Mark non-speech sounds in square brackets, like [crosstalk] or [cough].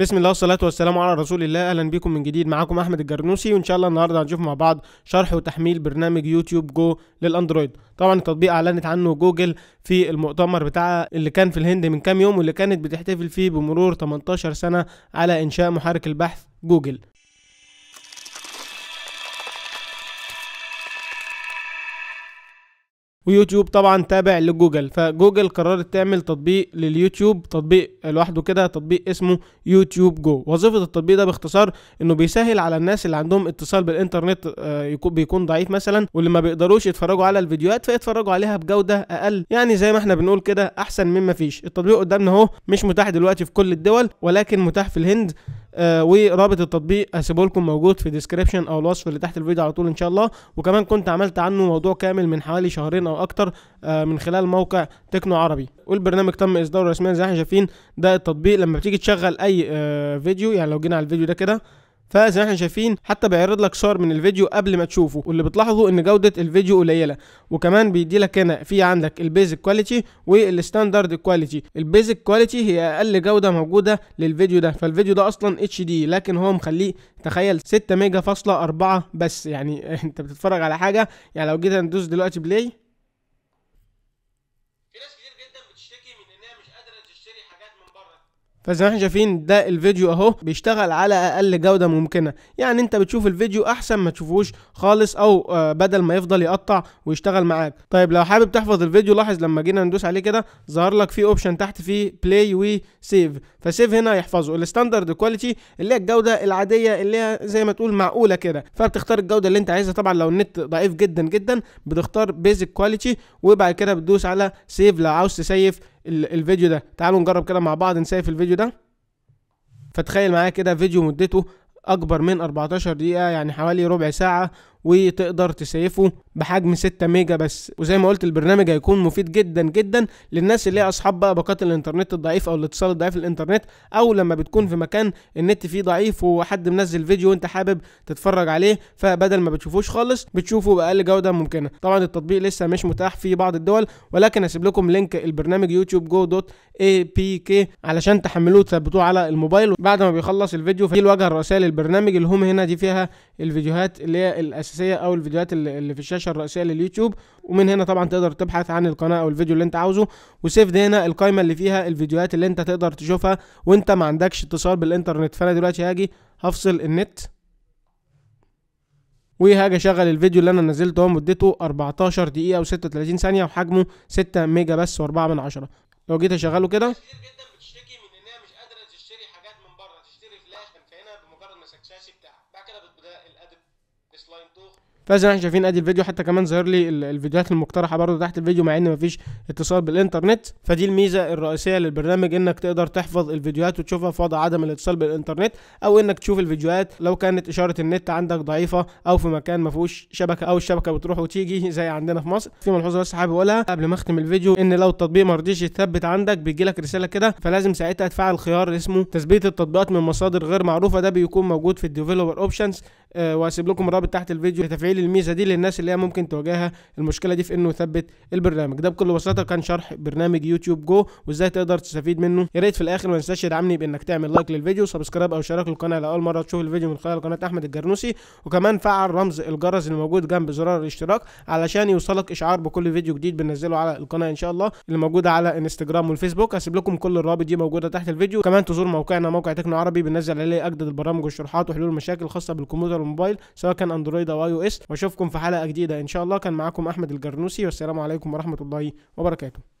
بسم الله والصلاة والسلام على رسول الله أهلا بكم من جديد معاكم أحمد الجرنوسي وإن شاء الله النهاردة هنشوف مع بعض شرح وتحميل برنامج يوتيوب جو للأندرويد طبعا التطبيق أعلنت عنه جوجل في المؤتمر بتاعها اللي كان في الهند من كام يوم واللي كانت بتحتفل فيه بمرور 18 سنة على إنشاء محرك البحث جوجل ويوتيوب طبعا تابع لجوجل فجوجل قررت تعمل تطبيق لليوتيوب تطبيق لوحده كده تطبيق اسمه يوتيوب جو وظيفة التطبيق ده باختصار انه بيسهل على الناس اللي عندهم اتصال بالانترنت آه، بيكون ضعيف مثلا واللي ما بيقدروش يتفرجوا على الفيديوهات فيتفرجوا عليها بجودة اقل يعني زي ما احنا بنقول كده احسن مما فيش التطبيق قدامنا اهو مش متاح دلوقتي في كل الدول ولكن متاح في الهند آه ورابط التطبيق هسيبه لكم موجود في ديسكريبشن او الوصف اللي تحت الفيديو على طول ان شاء الله وكمان كنت عملت عنه موضوع كامل من حوالي شهرين او اكتر آه من خلال موقع تكنو عربي والبرنامج تم اصداره رسميا زي ما احنا شايفين ده التطبيق لما بتيجي تشغل اي آه فيديو يعني لو جينا على الفيديو ده كده فزي ما احنا شايفين حتى بيعرض لك صور من الفيديو قبل ما تشوفه واللي بتلاحظه ان جوده الفيديو قليله وكمان بيدي لك هنا في عندك البيزك كواليتي والستاندرد كواليتي البيزك كواليتي هي اقل جوده موجوده للفيديو ده فالفيديو ده اصلا اتش دي لكن هو مخليه تخيل 6 ميجا فاصلة 4 بس يعني [laughs] انت بتتفرج على حاجه يعني لو جيت ندوس دلوقتي بلاي في ناس كتير جدا بتشتكي من انها مش قادره تشتري حاجات من بره فزي ما احنا شايفين ده الفيديو اهو بيشتغل على اقل جوده ممكنه يعني انت بتشوف الفيديو احسن ما تشوفوش خالص او آه، بدل ما يفضل يقطع ويشتغل معاك طيب لو حابب تحفظ الفيديو لاحظ لما جينا ندوس عليه كده ظهر لك في اوبشن تحت فيه بلاي وسيف فسيف هنا يحفظه الستاندرد كواليتي اللي هي الجوده العاديه اللي هي زي ما تقول معقوله كده فبتختار الجوده اللي انت عايزها طبعا لو النت ضعيف جدا جدا بتختار بيزك كواليتي وبعد كده بتدوس على سيف لو عاوز تسيف الفيديو ده تعالوا نجرب كده مع بعض نسيف الفيديو ده فتخيل معايا كده فيديو مدته اكبر من 14 دقيقة يعني حوالي ربع ساعة وتقدر تسيفه بحجم 6 ميجا بس وزي ما قلت البرنامج هيكون مفيد جدا جدا للناس اللي هي اصحاب بقى باقات الانترنت الضعيف او الاتصال الضعيف الانترنت او لما بتكون في مكان النت فيه ضعيف وحد منزل فيديو وانت حابب تتفرج عليه فبدل ما بتشوفوش خالص بتشوفه باقل جوده ممكنه طبعا التطبيق لسه مش متاح في بعض الدول ولكن هسيب لكم لينك البرنامج يوتيوب جو دوت اي بي كي علشان تحملوه وتثبتوه على الموبايل بعد ما بيخلص الفيديو في الواجهه الرئيسيه للبرنامج الهوم هنا دي فيها الفيديوهات اللي هي الأس الاساسيه او الفيديوهات اللي في الشاشه الرئيسيه لليوتيوب ومن هنا طبعا تقدر تبحث عن القناه او الفيديو اللي انت عاوزه وسيفد هنا القائمه اللي فيها الفيديوهات اللي انت تقدر تشوفها وانت ما عندكش اتصال بالانترنت فانا دلوقتي هاجي هفصل النت وهاجي اشغل الفيديو اللي انا نزلته مدته 14 دقيقه و36 ثانيه وحجمه 6 ميجا بس و4 من 10 لو جيت اشغله كده بعد كده بتبدا الادب فزي ما احنا شايفين ادي الفيديو حتى كمان ظاهر لي الفيديوهات المقترحه برضه تحت الفيديو مع ان مفيش اتصال بالانترنت فدي الميزه الرئيسيه للبرنامج انك تقدر تحفظ الفيديوهات وتشوفها في وضع عدم الاتصال بالانترنت او انك تشوف الفيديوهات لو كانت اشاره النت عندك ضعيفه او في مكان ما فيهوش شبكه او الشبكه بتروح وتيجي زي عندنا في مصر في ملحوظه بس حابب اقولها قبل ما اختم الفيديو ان لو التطبيق ما رضيش يثبت عندك بيجي لك رساله كده فلازم ساعتها تفعل خيار اسمه تثبيت التطبيقات من مصادر غير معروفه ده بيكون موجود في الديفلوبر اوبشنز آه، وهسيب لكم الرابط تحت الفيديو لتفعيل الميزه دي للناس اللي هي ممكن تواجهها المشكله دي في انه يثبت البرنامج ده بكل بساطه كان شرح برنامج يوتيوب جو وازاي تقدر تستفيد منه يا ريت في الاخر ما تنساش تدعمني بانك تعمل لايك للفيديو سبسكرايب او شارك القناه لاول مره تشوف الفيديو من خلال قناه احمد الجرنوسي وكمان فعل رمز الجرس الموجود جنب زرار الاشتراك علشان يوصلك اشعار بكل فيديو جديد بنزله على القناه ان شاء الله اللي موجوده على انستجرام والفيسبوك هسيب لكم كل الروابط دي موجوده تحت الفيديو كمان تزور موقعنا موقع تكنو عربي بننزل عليه اجدد البرامج والشروحات وحلول المشاكل الخاصه بالكمبيوتر كمبيوتر وموبايل سواء كان اندرويد او اي او اس واشوفكم في حلقه جديده ان شاء الله كان معاكم احمد الجرنوسي والسلام عليكم ورحمه الله وبركاته